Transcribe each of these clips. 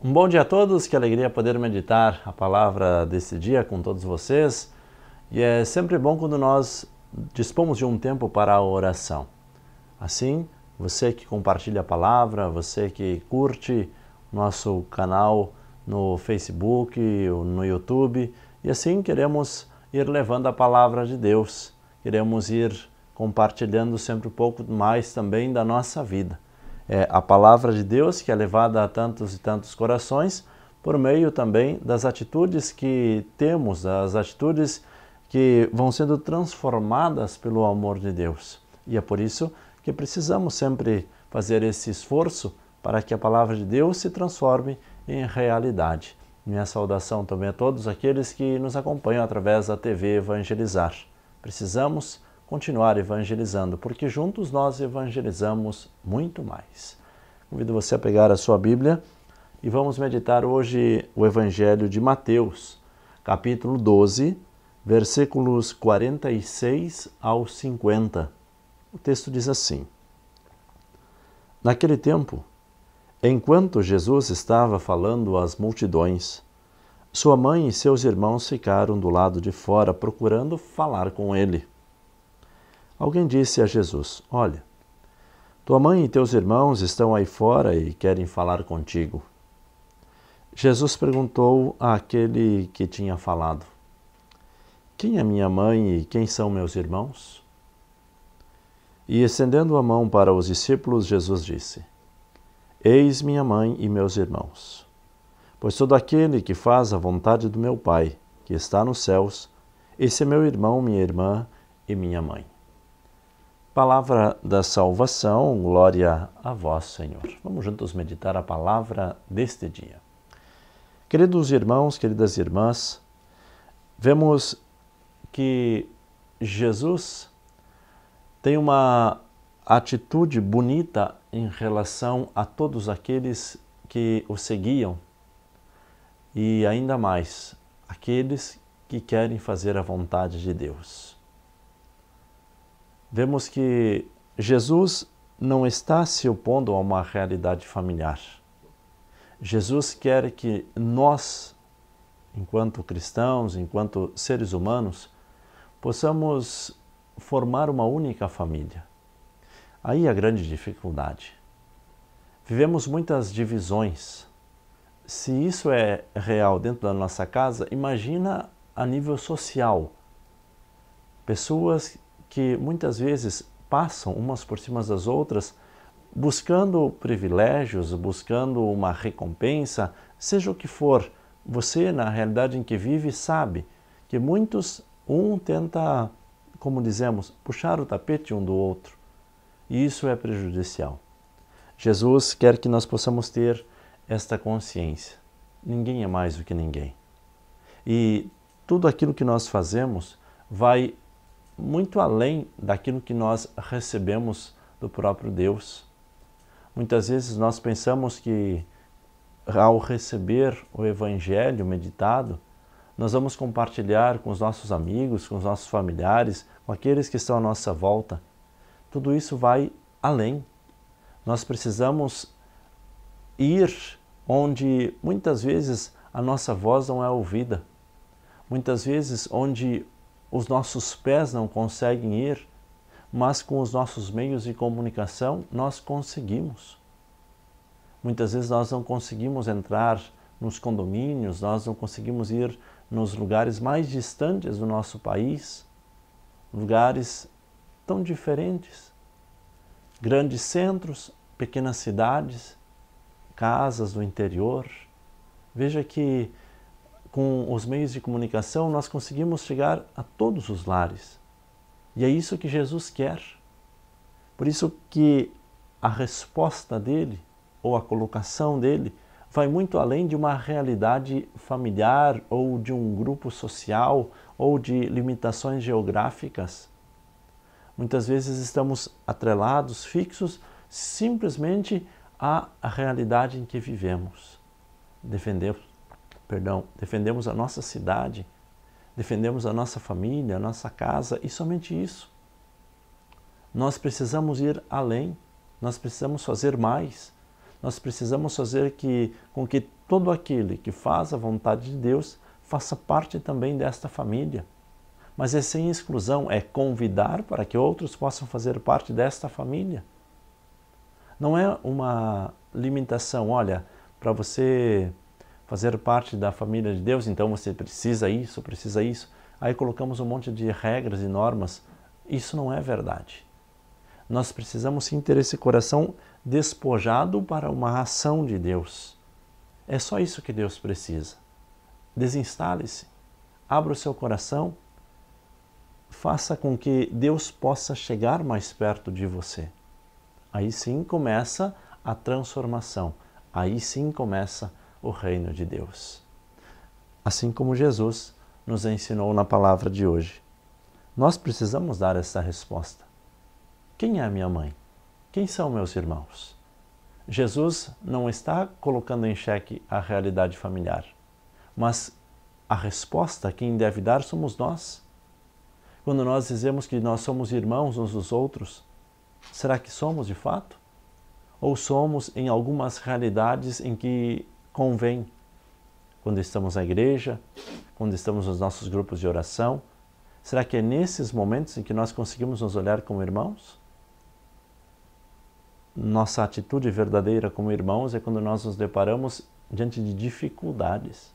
Um bom dia a todos, que alegria poder meditar a palavra desse dia com todos vocês. E é sempre bom quando nós dispomos de um tempo para a oração. Assim, você que compartilha a palavra, você que curte nosso canal no Facebook, no YouTube, e assim queremos ir levando a palavra de Deus, queremos ir compartilhando sempre um pouco mais também da nossa vida é, a palavra de Deus, que é levada a tantos e tantos corações, por meio também das atitudes que temos, das atitudes que vão sendo transformadas pelo amor de Deus. E é por isso que precisamos sempre fazer esse esforço para que a palavra de Deus se transforme em realidade. Minha saudação também a todos aqueles que nos acompanham através da TV Evangelizar. Precisamos continuar evangelizando, porque juntos nós evangelizamos muito mais. Convido você a pegar a sua Bíblia e vamos meditar hoje o Evangelho de Mateus, capítulo 12, versículos 46 ao 50. O texto diz assim: Naquele tempo, enquanto Jesus estava falando às multidões, sua mãe e seus irmãos ficaram do lado de fora procurando falar com ele. Alguém disse a Jesus: Olha, tua mãe e teus irmãos estão aí fora e querem falar contigo. Jesus perguntou àquele que tinha falado: Quem é minha mãe e quem são meus irmãos? E estendendo a mão para os discípulos, Jesus disse: Eis minha mãe e meus irmãos. Pois todo aquele que faz a vontade do meu Pai, que está nos céus, esse é meu irmão, minha irmã e minha mãe. Palavra da salvação, glória a vós, Senhor. Vamos juntos meditar a palavra deste dia. Queridos irmãos, queridas irmãs, vemos que Jesus tem uma atitude bonita em relação a todos aqueles que o seguiam e ainda mais aqueles que querem fazer a vontade de Deus vemos que Jesus não está se opondo a uma realidade familiar. Jesus quer que nós, enquanto cristãos, enquanto seres humanos, possamos formar uma única família. Aí é a grande dificuldade. Vivemos muitas divisões. Se isso é real dentro da nossa casa, imagina a nível social. Pessoas que muitas vezes passam umas por cima das outras, buscando privilégios, buscando uma recompensa, seja o que for. Você, na realidade em que vive, sabe que muitos, um tenta, como dizemos, puxar o tapete um do outro. E isso é prejudicial. Jesus quer que nós possamos ter esta consciência. Ninguém é mais do que ninguém. E tudo aquilo que nós fazemos vai muito além daquilo que nós recebemos do próprio Deus. Muitas vezes nós pensamos que ao receber o Evangelho meditado, nós vamos compartilhar com os nossos amigos, com os nossos familiares, com aqueles que estão à nossa volta. Tudo isso vai além. Nós precisamos ir onde muitas vezes a nossa voz não é ouvida, muitas vezes onde os nossos pés não conseguem ir, mas com os nossos meios de comunicação nós conseguimos. Muitas vezes nós não conseguimos entrar nos condomínios, nós não conseguimos ir nos lugares mais distantes do nosso país, lugares tão diferentes. Grandes centros, pequenas cidades, casas do interior. Veja que com os meios de comunicação, nós conseguimos chegar a todos os lares. E é isso que Jesus quer. Por isso que a resposta dele ou a colocação dele vai muito além de uma realidade familiar ou de um grupo social ou de limitações geográficas. Muitas vezes estamos atrelados, fixos, simplesmente à realidade em que vivemos. Defendemos perdão, defendemos a nossa cidade, defendemos a nossa família, a nossa casa e somente isso. Nós precisamos ir além, nós precisamos fazer mais. Nós precisamos fazer que, com que todo aquele que faz a vontade de Deus faça parte também desta família. Mas é sem exclusão, é convidar para que outros possam fazer parte desta família. Não é uma limitação, olha, para você fazer parte da família de Deus, então você precisa isso, precisa isso. Aí colocamos um monte de regras e normas. Isso não é verdade. Nós precisamos sim ter esse coração despojado para uma ação de Deus. É só isso que Deus precisa. Desinstale-se, abra o seu coração, faça com que Deus possa chegar mais perto de você. Aí sim começa a transformação, aí sim começa a o reino de Deus. Assim como Jesus nos ensinou na palavra de hoje. Nós precisamos dar essa resposta. Quem é minha mãe? Quem são meus irmãos? Jesus não está colocando em xeque a realidade familiar, mas a resposta quem deve dar somos nós. Quando nós dizemos que nós somos irmãos uns dos outros, será que somos de fato? Ou somos em algumas realidades em que convém quando estamos na igreja, quando estamos nos nossos grupos de oração? Será que é nesses momentos em que nós conseguimos nos olhar como irmãos? Nossa atitude verdadeira como irmãos é quando nós nos deparamos diante de dificuldades.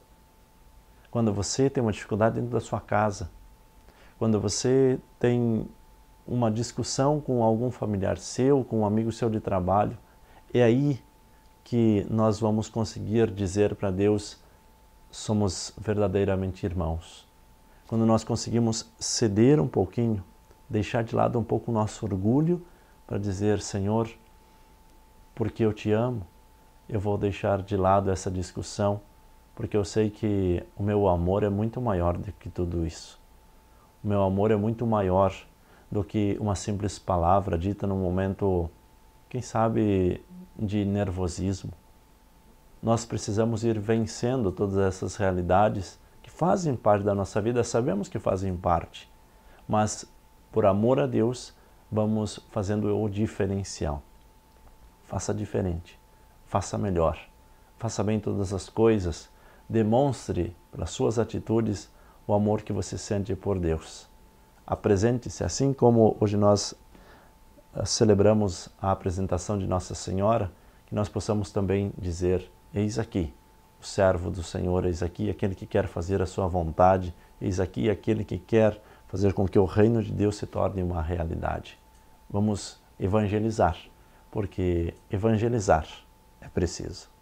Quando você tem uma dificuldade dentro da sua casa, quando você tem uma discussão com algum familiar seu, com um amigo seu de trabalho, é aí que nós vamos conseguir dizer para Deus somos verdadeiramente irmãos. Quando nós conseguimos ceder um pouquinho, deixar de lado um pouco o nosso orgulho para dizer, Senhor, porque eu te amo, eu vou deixar de lado essa discussão, porque eu sei que o meu amor é muito maior do que tudo isso. O meu amor é muito maior do que uma simples palavra dita num momento quem sabe de nervosismo. Nós precisamos ir vencendo todas essas realidades que fazem parte da nossa vida, sabemos que fazem parte, mas por amor a Deus, vamos fazendo o diferencial. Faça diferente, faça melhor, faça bem todas as coisas, demonstre pelas suas atitudes o amor que você sente por Deus. Apresente-se assim como hoje nós celebramos a apresentação de Nossa Senhora, que nós possamos também dizer: Eis aqui, o servo do Senhor, eis aqui aquele que quer fazer a sua vontade, eis aqui aquele que quer fazer com que o reino de Deus se torne uma realidade. Vamos evangelizar, porque evangelizar é preciso.